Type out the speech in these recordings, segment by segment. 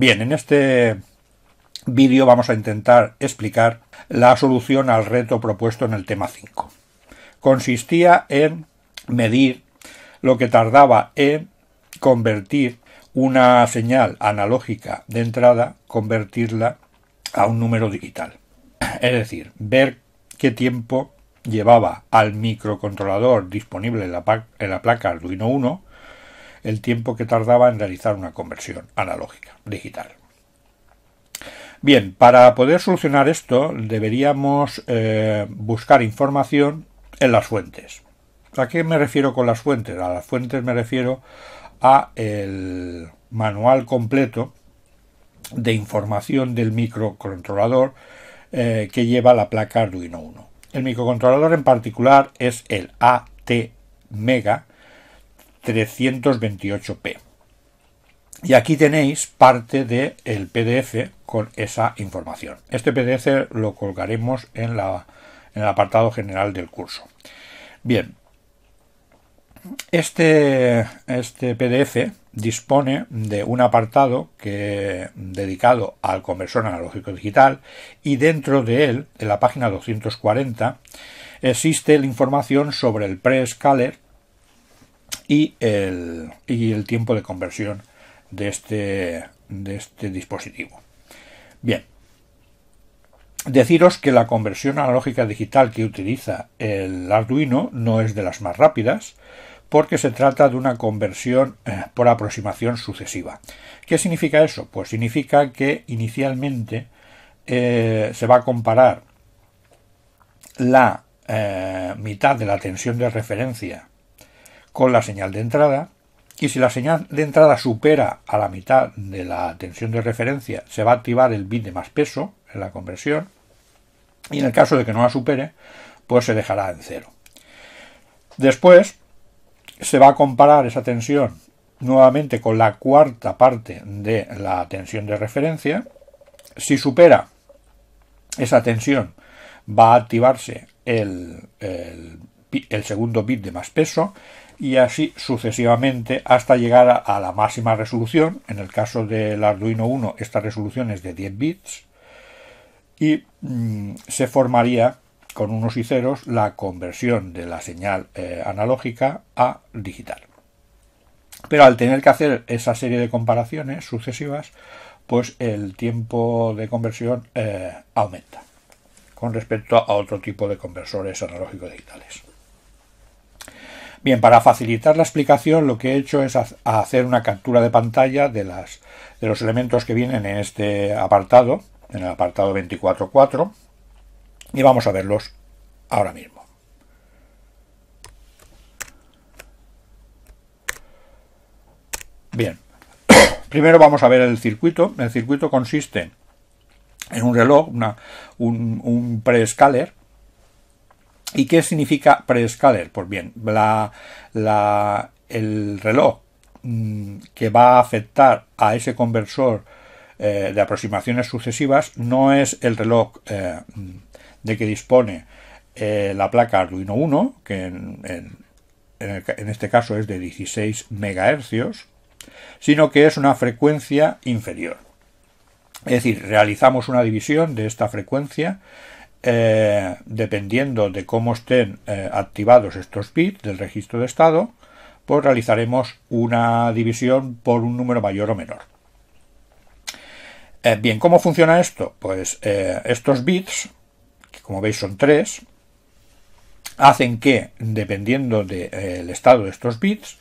Bien, en este vídeo vamos a intentar explicar la solución al reto propuesto en el tema 5. Consistía en medir lo que tardaba en convertir una señal analógica de entrada, convertirla a un número digital. Es decir, ver qué tiempo llevaba al microcontrolador disponible en la, placa Arduino 1 el tiempo que tardaba en realizar una conversión analógica, digital. Bien, para poder solucionar esto deberíamos eh, buscar información en las fuentes. ¿A qué me refiero con las fuentes? A las fuentes me refiero a el manual completo de información del microcontrolador eh, que lleva la placa Arduino 1. El microcontrolador en particular es el ATMEGA, Mega 328p. Y aquí tenéis parte del el PDF con esa información. Este PDF lo colgaremos en, la, en el apartado general del curso. Bien, este, este PDF dispone de un apartado que, dedicado al conversor analógico digital y dentro de él, en la página 240, existe la información sobre el pre-scaler y el, el tiempo de conversión de este, de este dispositivo. Bien, deciros que la conversión analógica digital que utiliza el Arduino no es de las más rápidas, porque se trata de una conversión eh, por aproximación sucesiva. ¿Qué significa eso? Pues significa que inicialmente eh, se va a comparar la eh, mitad de la tensión de referencia con la señal de entrada y si la señal de entrada supera a la mitad de la tensión de referencia se va a activar el bit de más peso en la conversión y en el caso de que no la supere pues se dejará en cero. Después se va a comparar esa tensión nuevamente con la cuarta parte de la tensión de referencia. Si supera esa tensión, va a activarse el, el, segundo bit de más peso y así sucesivamente hasta llegar a, la máxima resolución. En el caso del Arduino 1, esta resolución es de 10 bits y mm, se formaría con unos y ceros la conversión de la señal eh, analógica a digital. Pero al tener que hacer esa serie de comparaciones sucesivas, pues el tiempo de conversión eh, aumenta con respecto a otro tipo de conversores analógicos digitales. Bien, para facilitar la explicación lo que he hecho es hacer una captura de pantalla de, los elementos que vienen en este apartado, en el apartado 24.4, y vamos a verlos ahora mismo. Bien, primero vamos a ver el circuito. El circuito consiste en un reloj, un, un pre-scaler, ¿Y qué significa prescaler? Pues bien, la, el reloj mm, que va a afectar a ese conversor eh, de aproximaciones sucesivas no es el reloj eh, de que dispone eh, la placa Arduino 1, que en, en este caso es de 16 MHz, sino que es una frecuencia inferior. Es decir, realizamos una división de esta frecuencia eh, dependiendo de cómo estén eh, activados estos bits del registro de estado, pues realizaremos una división por un número mayor o menor. Eh, bien, ¿cómo funciona esto? Pues estos bits, que como veis son tres, hacen que, dependiendo del estado de estos bits,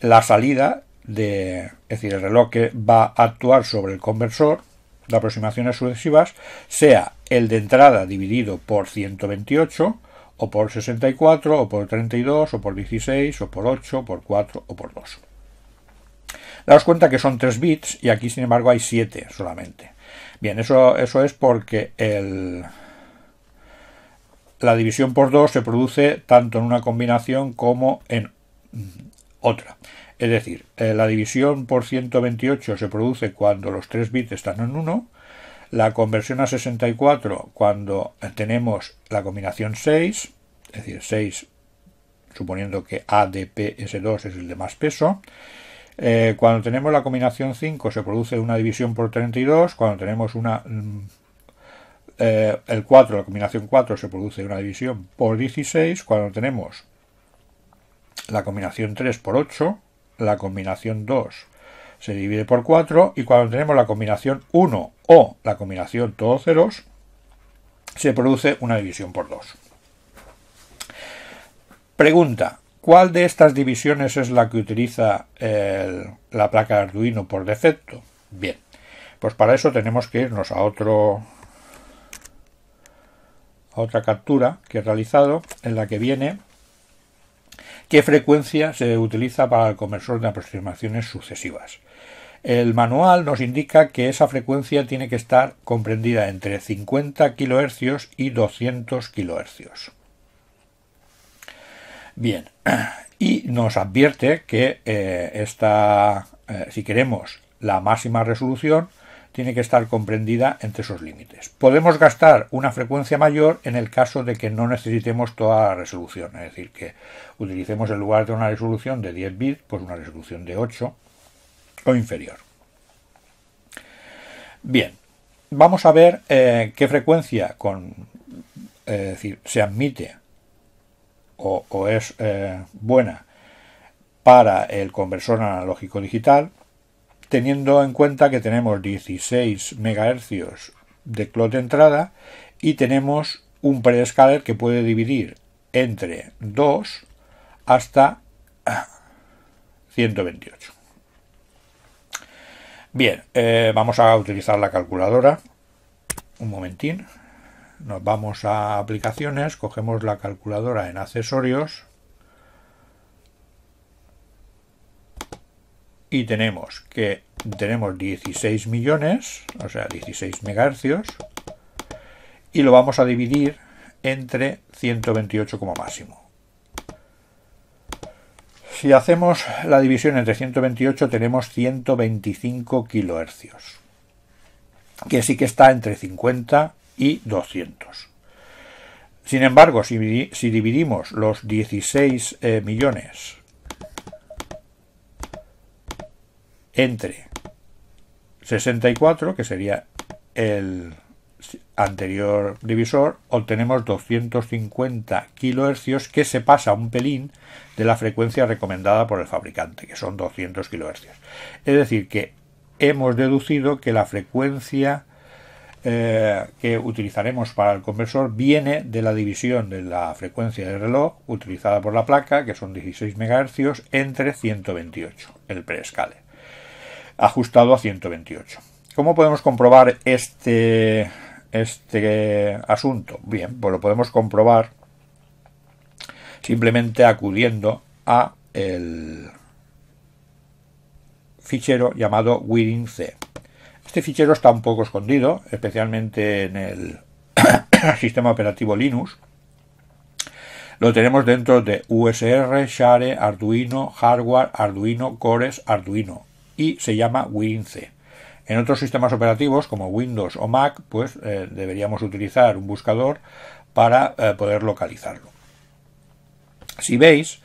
la salida de, es decir, el reloj que va a actuar sobre el conversor de aproximaciones sucesivas sea el de entrada dividido por 128, o por 64, o por 32, o por 16, o por 8, o por 4, o por 2. Daos cuenta que son 3 bits y aquí sin embargo hay 7 solamente. Bien, eso, eso es porque el, la división por 2 se produce tanto en una combinación como en otra. Es decir, eh, la división por 128 se produce cuando los 3 bits están en 1 la conversión a 64 cuando tenemos la combinación 6, es decir, 6 suponiendo que ADPS2 es el de más peso. Eh, cuando tenemos la combinación 5 se produce una división por 32, cuando tenemos una... Mm, eh, el 4, la combinación 4 se produce una división por 16, cuando tenemos la combinación 3 por 8, la combinación 2 se divide por 4 y cuando tenemos la combinación 1 o la combinación todos ceros, se produce una división por 2. Pregunta, ¿cuál de estas divisiones es la que utiliza la placa de Arduino por defecto? Bien, pues para eso tenemos que irnos a otro a otra captura que he realizado en la que viene qué frecuencia se utiliza para el conversor de aproximaciones sucesivas. El manual nos indica que esa frecuencia tiene que estar comprendida entre 50 kHz y 200 kHz. Bien, y nos advierte que eh, esta, eh, si queremos la máxima resolución, tiene que estar comprendida entre esos límites. Podemos gastar una frecuencia mayor en el caso de que no necesitemos toda la resolución, es decir, que utilicemos en lugar de una resolución de 10 bits, pues una resolución de 8 o inferior. Bien, vamos a ver eh, qué frecuencia con, eh, se admite o, es eh, buena para el conversor analógico digital, teniendo en cuenta que tenemos 16 megahercios de clot de entrada y tenemos un prescaler que puede dividir entre 2 hasta 128. Bien, eh, vamos a utilizar la calculadora. Un momentín. Nos vamos a aplicaciones, cogemos la calculadora en accesorios. Y tenemos que tenemos 16 millones, o sea, 16 megahercios. Y lo vamos a dividir entre 128 como máximo. Si hacemos la división entre 128 tenemos 125 kilohercios, que sí que está entre 50 y 200. Sin embargo, si, dividimos los 16 eh, millones entre 64, que sería el anterior divisor obtenemos 250 kHz que se pasa un pelín de la frecuencia recomendada por el fabricante, que son 200 kHz. Es decir, que hemos deducido que la frecuencia eh, que utilizaremos para el conversor viene de la división de la frecuencia de reloj utilizada por la placa, que son 16 MHz, entre 128, el preescale, ajustado a 128. ¿Cómo podemos comprobar este este asunto? Bien, pues lo podemos comprobar simplemente acudiendo a el fichero llamado WinC. Este fichero está un poco escondido, especialmente en el sistema operativo Linux. Lo tenemos dentro de USR, Share, Arduino, Hardware, Arduino, Cores, Arduino y se llama WinC. En otros sistemas operativos como Windows o Mac, pues eh, deberíamos utilizar un buscador para eh, poder localizarlo. Si veis,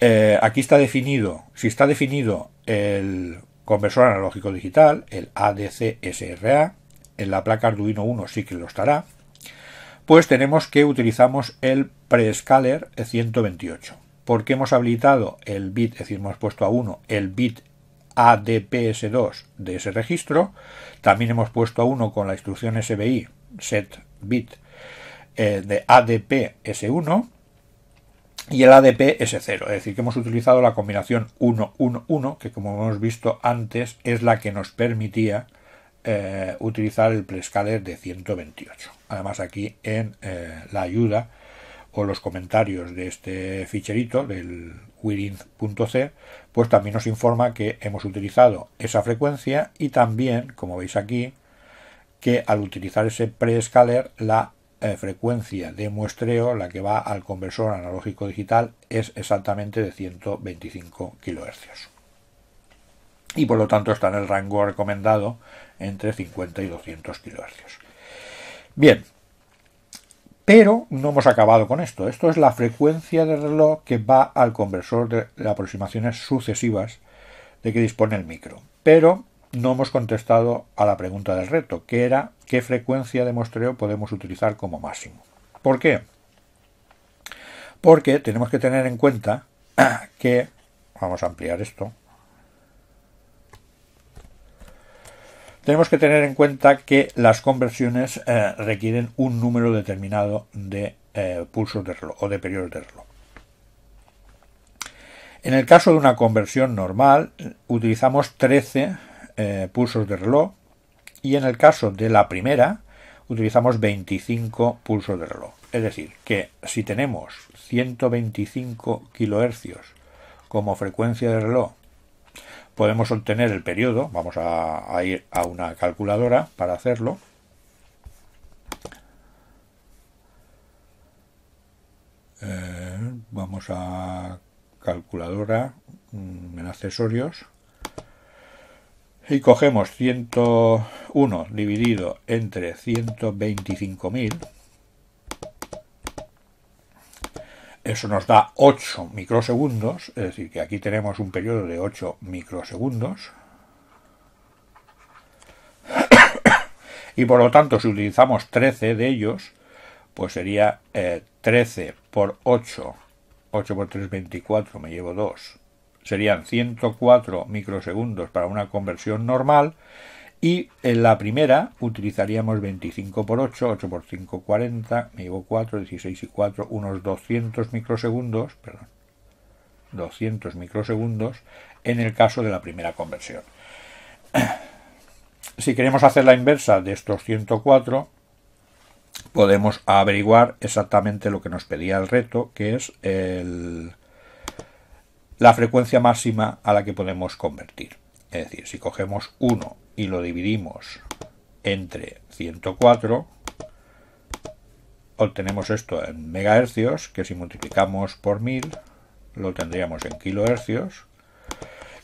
eh, aquí está definido, si está definido el conversor analógico digital, el ADC-SRA, en la placa Arduino 1 sí que lo estará, pues tenemos que utilizamos el prescaler 128 e porque hemos habilitado el bit, es decir, hemos puesto a 1 el bit ADPS2 de ese registro. También hemos puesto a uno con la instrucción SBI, set bit, eh, de ADPS1 y el adps 0 es decir, que hemos utilizado la combinación 111 que como hemos visto antes es la que nos permitía eh, utilizar el prescaler de 128. Además aquí en eh, la ayuda o los comentarios de este ficherito del wirinth.c, pues también nos informa que hemos utilizado esa frecuencia y también, como veis aquí, que al utilizar ese pre-scaler la eh, frecuencia de muestreo, la que va al conversor analógico digital, es exactamente de 125 kHz. Y por lo tanto está en el rango recomendado entre 50 y 200 kHz. Bien, pero no hemos acabado con esto. Esto es la frecuencia de reloj que va al conversor de aproximaciones sucesivas de que dispone el micro. Pero no hemos contestado a la pregunta del reto, que era qué frecuencia de muestreo podemos utilizar como máximo. ¿Por qué? Porque tenemos que tener en cuenta que, vamos a ampliar esto, tenemos que tener en cuenta que las conversiones eh, requieren un número determinado de eh, pulsos de reloj o de periodos de reloj. En el caso de una conversión normal, utilizamos 13 eh, pulsos de reloj y en el caso de la primera, utilizamos 25 pulsos de reloj. Es decir, que si tenemos 125 kHz como frecuencia de reloj podemos obtener el periodo, vamos a, ir a una calculadora para hacerlo, eh, vamos a calculadora mm, en accesorios y cogemos 101 dividido entre 125.000 Eso nos da 8 microsegundos, es decir, que aquí tenemos un periodo de 8 microsegundos. y por lo tanto, si utilizamos 13 de ellos, pues sería 13 eh, por 8, 8 por 3, 24, me llevo 2, serían 104 microsegundos para una conversión normal y en la primera utilizaríamos 25 por 8, 8 por 5, 40, me llevo 4, 16 y 4, unos 200 microsegundos, perdón, 200 microsegundos en el caso de la primera conversión. Si queremos hacer la inversa de estos 104, podemos averiguar exactamente lo que nos pedía el reto, que es la frecuencia máxima a la que podemos convertir. Es decir, si cogemos 1 y lo dividimos entre 104, obtenemos esto en megahercios, que si multiplicamos por 1000 lo tendríamos en kilohercios.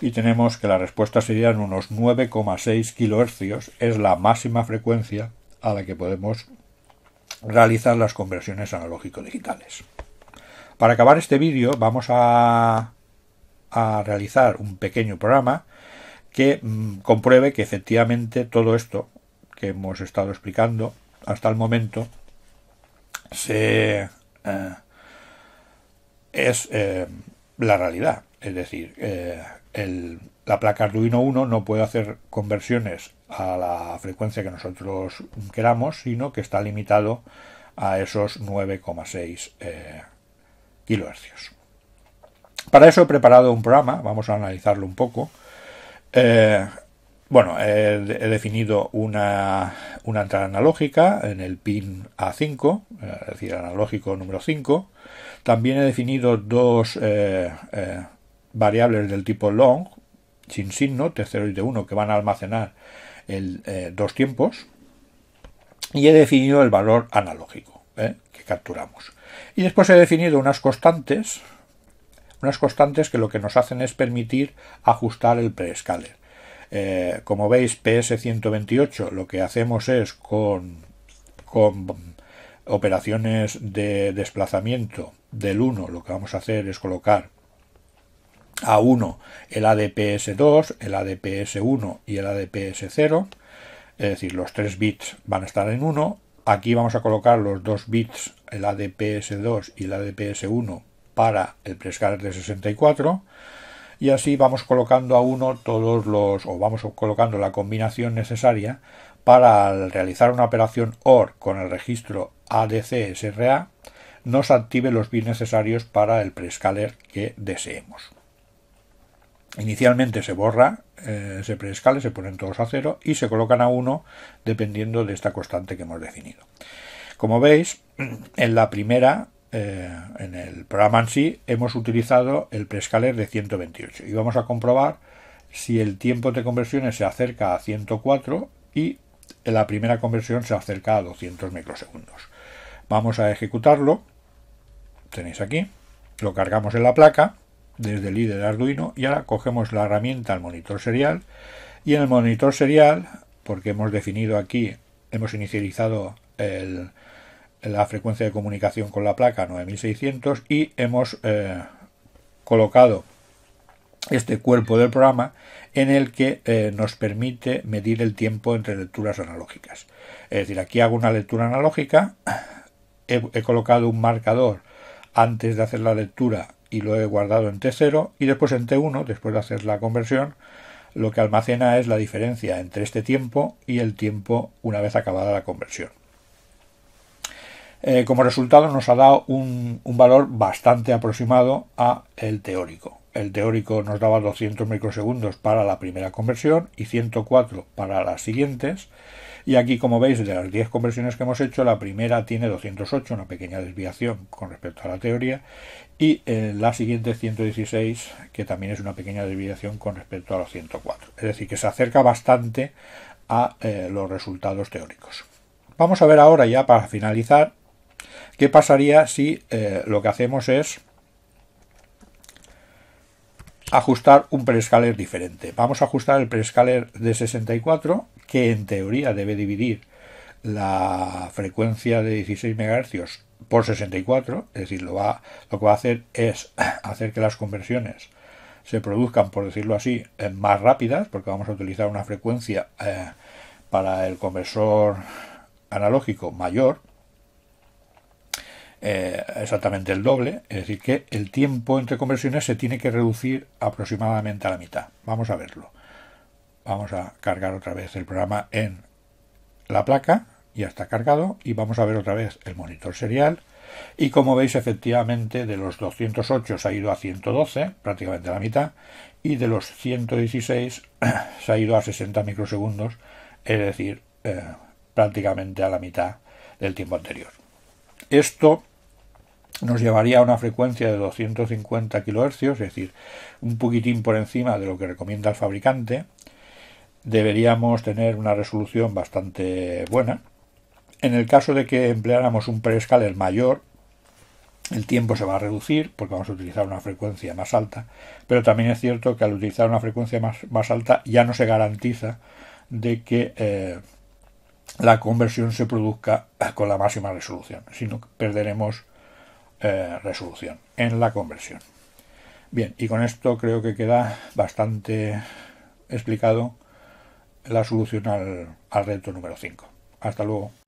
Y tenemos que la respuesta sería en unos 9,6 kilohercios, es la máxima frecuencia a la que podemos realizar las conversiones analógico-digitales. Para acabar este vídeo vamos a realizar un pequeño programa que mm, compruebe que efectivamente todo esto que hemos estado explicando hasta el momento eh, es eh, la realidad. Es decir, eh, la placa Arduino 1 no puede hacer conversiones a la frecuencia que nosotros queramos, sino que está limitado a esos 9,6 kilohercios. Para eso he preparado un programa, vamos a analizarlo un poco, eh, bueno, he, definido una, entrada analógica en el pin A5, eh, es decir, analógico número 5. También he definido dos eh, variables del tipo long, sin signo, T0 y de 1 que van a almacenar dos tiempos. Y he definido el valor analógico que capturamos. Y después he definido unas constantes unas constantes que lo que nos hacen es permitir ajustar el pre Eh, como veis, PS128 lo que hacemos es con, con operaciones de desplazamiento del 1, lo que vamos a hacer es colocar a 1 el ADPS2, el ADPS1 y el ADPS0, es decir, los 3 bits van a estar en 1, aquí vamos a colocar los 2 bits, el ADPS2 y el ADPS1 para el prescaler de 64 y así vamos colocando a uno todos los o vamos colocando la combinación necesaria para al realizar una operación OR con el registro ADCSRA nos active los bits necesarios para el prescaler que deseemos. Inicialmente se borra eh, se ese se ponen todos a cero y se colocan a uno dependiendo de esta constante que hemos definido. Como veis, en la primera eh, en el programa en sí, hemos utilizado el prescaler de 128 y vamos a comprobar si el tiempo de conversiones se acerca a 104 y la primera conversión se acerca a 200 microsegundos. Vamos a ejecutarlo. Tenéis aquí. Lo cargamos en la placa desde el IDE de Arduino y ahora cogemos la herramienta al monitor serial y en el monitor serial, porque hemos definido aquí, hemos inicializado el, la frecuencia de comunicación con la placa 9600 y hemos eh, colocado este cuerpo del programa en el que eh, nos permite medir el tiempo entre lecturas analógicas. Es decir, aquí hago una lectura analógica, he, he colocado un marcador antes de hacer la lectura y lo he guardado en T0 y después en T1, después de hacer la conversión, lo que almacena es la diferencia entre este tiempo y el tiempo una vez acabada la conversión. Eh, como resultado nos ha dado un, valor bastante aproximado a el teórico. El teórico nos daba 200 microsegundos para la primera conversión y 104 para las siguientes. Y aquí, como veis, de las 10 conversiones que hemos hecho, la primera tiene 208, una pequeña desviación con respecto a la teoría, y eh, la siguiente 116, que también es una pequeña desviación con respecto a los 104. Es decir, que se acerca bastante a eh, los resultados teóricos. Vamos a ver ahora ya para finalizar ¿Qué pasaría si eh, lo que hacemos es ajustar un prescaler diferente? Vamos a ajustar el prescaler de 64, que en teoría debe dividir la frecuencia de 16 MHz por 64, es decir, lo, que va a hacer es hacer que las conversiones se produzcan, por decirlo así, más rápidas, porque vamos a utilizar una frecuencia eh, para el conversor analógico mayor, eh, exactamente el doble, es decir, que el tiempo entre conversiones se tiene que reducir aproximadamente a la mitad. Vamos a verlo. Vamos a cargar otra vez el programa en la placa, ya está cargado, y vamos a ver otra vez el monitor serial. Y como veis, efectivamente, de los 208 se ha ido a 112, prácticamente a la mitad, y de los 116 se ha ido a 60 microsegundos, es decir, eh, prácticamente a la mitad del tiempo anterior. Esto nos llevaría a una frecuencia de 250 kHz, es decir, un poquitín por encima de lo que recomienda el fabricante. Deberíamos tener una resolución bastante buena. En el caso de que empleáramos un prescaler mayor, el tiempo se va a reducir porque vamos a utilizar una frecuencia más alta, pero también es cierto que al utilizar una frecuencia más, alta ya no se garantiza de que eh, la conversión se produzca con la máxima resolución, sino que perderemos eh, resolución en la conversión. Bien, y con esto creo que queda bastante explicado la solución al reto número 5. Hasta luego.